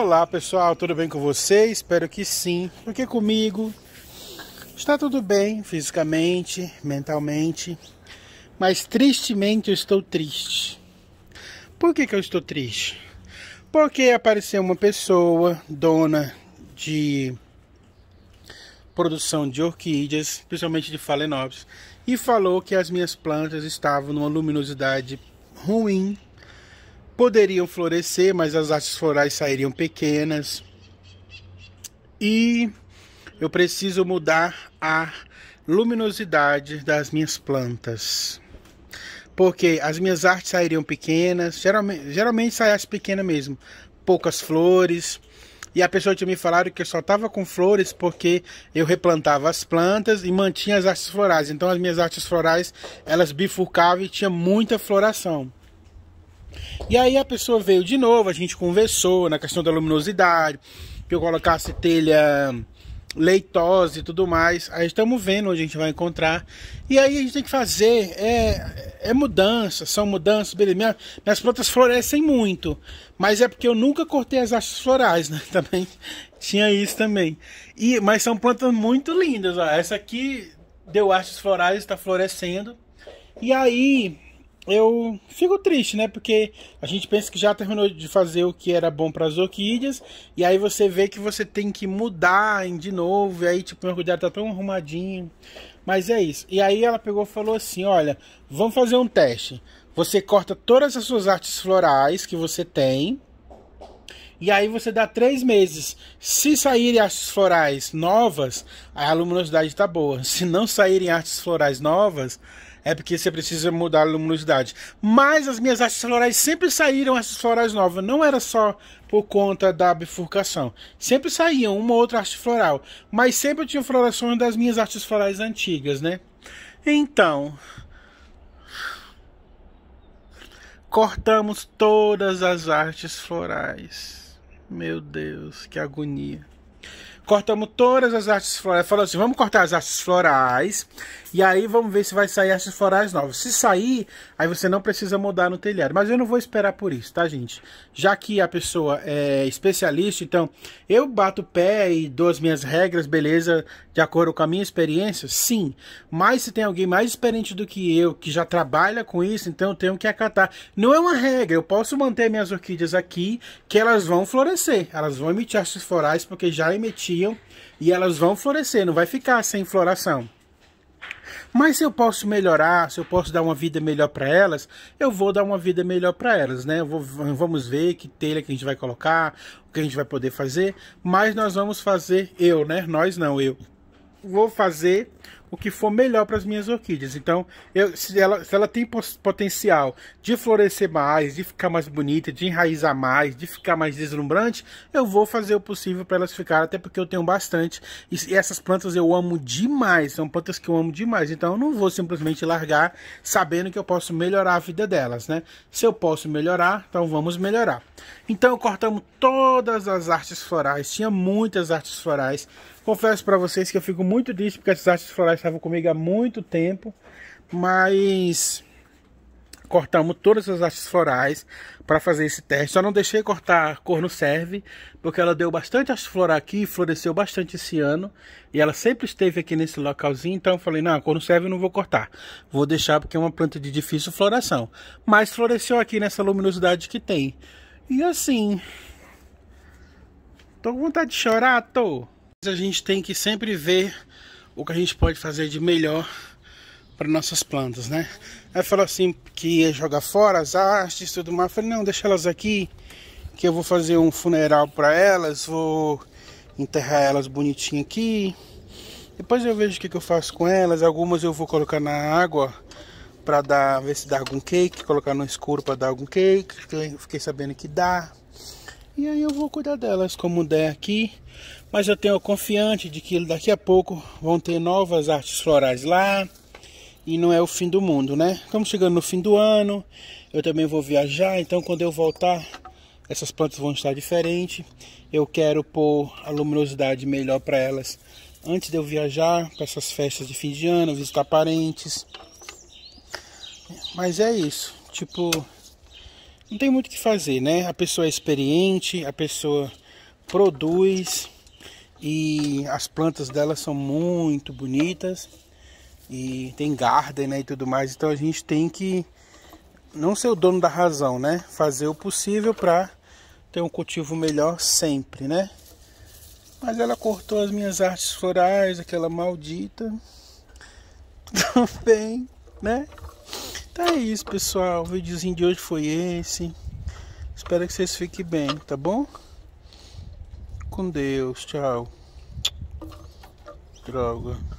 Olá pessoal, tudo bem com vocês? Espero que sim, porque comigo está tudo bem fisicamente, mentalmente, mas tristemente eu estou triste. Por que, que eu estou triste? Porque apareceu uma pessoa dona de produção de orquídeas, principalmente de Phalaenopsis, e falou que as minhas plantas estavam numa luminosidade ruim poderiam florescer, mas as artes florais sairiam pequenas. E eu preciso mudar a luminosidade das minhas plantas. Porque as minhas artes sairiam pequenas, geralmente, geralmente sai pequenas mesmo, poucas flores. E a pessoa tinha me falado que eu só tava com flores porque eu replantava as plantas e mantinha as artes florais. Então as minhas artes florais, elas bifurcavam e tinha muita floração. E aí a pessoa veio de novo, a gente conversou na questão da luminosidade, que eu colocasse telha leitosa e tudo mais. Aí estamos vendo onde a gente vai encontrar. E aí a gente tem que fazer é, é mudança, são mudanças, beleza. Minha, minhas plantas florescem muito, mas é porque eu nunca cortei as hastes florais, né? Também tinha isso também. E mas são plantas muito lindas, ó. Essa aqui deu hastes florais, está florescendo. E aí eu fico triste, né? Porque a gente pensa que já terminou de fazer o que era bom para as orquídeas, e aí você vê que você tem que mudar de novo, e aí tipo, meu cuidado tá tão arrumadinho. Mas é isso. E aí ela pegou e falou assim: "Olha, vamos fazer um teste. Você corta todas as suas artes florais que você tem, e aí você dá três meses. Se saírem artes florais novas, a luminosidade está boa. Se não saírem artes florais novas, é porque você precisa mudar a luminosidade. Mas as minhas hastes florais sempre saíram essas florais novas, não era só por conta da bifurcação. Sempre saíam uma ou outra haste floral, mas sempre eu tinha florações das minhas artes florais antigas, né? Então, cortamos todas as artes florais. Meu Deus, que agonia cortamos todas as artes florais. Falou assim, vamos cortar as artes florais e aí vamos ver se vai sair artes florais novas. Se sair, aí você não precisa mudar no telhado. Mas eu não vou esperar por isso, tá, gente? Já que a pessoa é especialista, então eu bato o pé e dou as minhas regras, beleza, de acordo com a minha experiência, sim. Mas se tem alguém mais experiente do que eu, que já trabalha com isso, então eu tenho que acatar. Não é uma regra, eu posso manter minhas orquídeas aqui, que elas vão florescer. Elas vão emitir artes florais, porque já emiti floresciam e elas vão florescer, não vai ficar sem floração. Mas se eu posso melhorar, se eu posso dar uma vida melhor para elas, eu vou dar uma vida melhor para elas, né? Vou, vamos ver que telha que a gente vai colocar, o que a gente vai poder fazer, mas nós vamos fazer eu, né? Nós não, eu. Vou fazer o que for melhor para as minhas orquídeas. Então, eu, se, ela, se ela tem potencial de florescer mais, de ficar mais bonita, de enraizar mais, de ficar mais deslumbrante, eu vou fazer o possível para elas ficarem, até porque eu tenho bastante. E, essas plantas eu amo demais, são plantas que eu amo demais. Então, eu não vou simplesmente largar sabendo que eu posso melhorar a vida delas, né? Se eu posso melhorar, então vamos melhorar. Então, cortamos todas as artes florais, tinha muitas artes florais. Confesso para vocês que eu fico muito triste porque as artes florais conversava comigo há muito tempo, mas cortamos todas as hastes florais para fazer esse teste. Só não deixei cortar a no serve, porque ela deu bastante haste floral aqui, floresceu bastante esse ano, e ela sempre esteve aqui nesse localzinho, então eu falei, não, corno serve eu não vou cortar. Vou deixar porque é uma planta de difícil floração. Mas floresceu aqui nessa luminosidade que tem. E assim, tô com vontade de chorar, tô. A gente tem que sempre ver o que a gente pode fazer de melhor para nossas plantas, né? Ela falou assim que ia jogar fora as artes e tudo mais. Eu falei, não, deixa elas aqui, que eu vou fazer um funeral para elas, vou enterrar elas bonitinho aqui. Depois eu vejo o que, que eu faço com elas. Algumas eu vou colocar na água para dar, ver se dá algum cake, colocar no escuro para dar algum cake, fiquei sabendo que dá. E aí eu vou cuidar delas como der aqui. Mas eu tenho confiante de que daqui a pouco vão ter novas artes florais lá. E não é o fim do mundo, né? Estamos chegando no fim do ano. Eu também vou viajar, então quando eu voltar, essas plantas vão estar diferentes. Eu quero pôr a luminosidade melhor para elas antes de eu viajar para essas festas de fim de ano, visitar parentes. Mas é isso, tipo, não tem muito o que fazer, né? A pessoa é experiente, a pessoa produz e as plantas dela são muito bonitas e tem garden né, e tudo mais. Então a gente tem que não ser o dono da razão, né? Fazer o possível para ter um cultivo melhor sempre, né? Mas ela cortou as minhas artes florais, aquela maldita. Também, né? Então é isso, pessoal. O videozinho de hoje foi esse. Espero que vocês fiquem bem, tá bom? com Deus. Tchau. Droga.